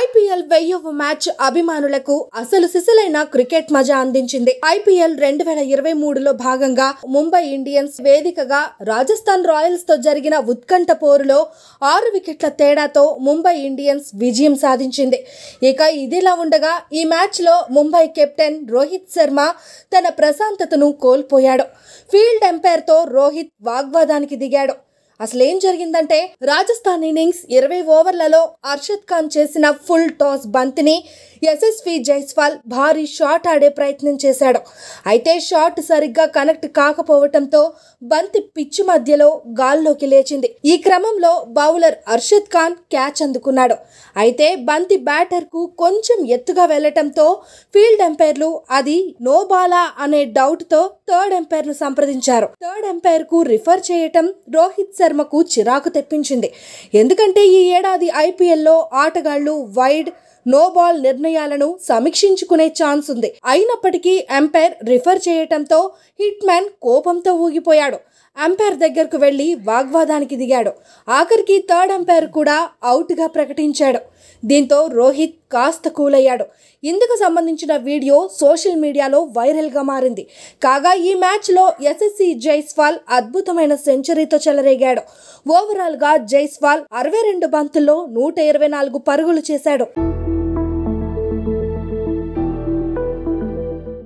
IPL వెయ్యవ match అభిమానులకు అసలు సిసలైన క్రికెట్ మజా అందించింది ఐపీఎల్ రెండు వేల ఇరవై మూడులో భాగంగా ముంబై ఇండియన్స్ వేదికగా రాజస్థాన్ రాయల్స్ తో జరిగిన ఉత్కంఠ పోరులో ఆరు వికెట్ల తేడాతో ముంబై ఇండియన్స్ విజయం సాధించింది ఇక ఇదిలా ఉండగా ఈ మ్యాచ్ లో ముంబై కెప్టెన్ రోహిత్ శర్మ తన ప్రశాంతతను కోల్పోయాడు ఫీల్డ్ ఎంపైర్ తో రోహిత్ వాగ్వాదానికి దిగాడు అసలు ఏం జరిగిందంటే రాజస్థాన్ ఇన్నింగ్స్ ఇరవై ఓవర్లలో అర్షద్ ఖాన్ చేసిన ఫుల్ టాస్ బంతిని యశస్వి జైస్వాల్ భారీ షాట్ ఆడే ప్రయత్నం చేశాడు అయితే షాట్ సరిగ్గా కనెక్ట్ కాకపోవటంతో బంతి పిచ్చి మధ్యలో గాల్లోకి లేచింది ఈ క్రమంలో బౌలర్ అర్షద్ ఖాన్ క్యాచ్ అందుకున్నాడు అయితే బంతి బ్యాటర్కు కొంచెం ఎత్తుగా వెళ్లటంతో ఫీల్డ్ ఎంపైర్లు అది నో బాలా అనే డౌట్తో థర్డ్ ఎంపైర్ను సంప్రదించారు థర్డ్ ఎంపైర్కు రిఫర్ చేయటం రోహిత్ శర్మ శర్మకు చిరాకు తెప్పించింది ఎందుకంటే ఈ ఏడాది ఐపీఎల్లో ఆటగాళ్లు వైడ్ నో బాల్ నిర్ణయాలను సమీక్షించుకునే ఛాన్స్ ఉంది అయినప్పటికీ ఎంపైర్ రిఫర్ చేయటంతో హిట్ మ్యాన్ కోపంతో ఊగిపోయాడు అంపైర్ దగ్గరకు వెళ్ళి వాగ్వాదానికి దిగాడు ఆఖరికి థర్డ్ అంపైర్ కూడా అవుట్గా ప్రకటించాడు దీంతో రోహిత్ కాస్త కూలయ్యాడు ఇందుకు సంబంధించిన వీడియో సోషల్ మీడియాలో వైరల్గా మారింది కాగా ఈ మ్యాచ్లో ఎస్ఎస్సి జైస్వాల్ అద్భుతమైన సెంచరీతో చెలరేగాడు ఓవరాల్గా జైస్వాల్ అరవై రెండు బంతుల్లో నూట ఇరవై నాలుగు పరుగులు చేశాడు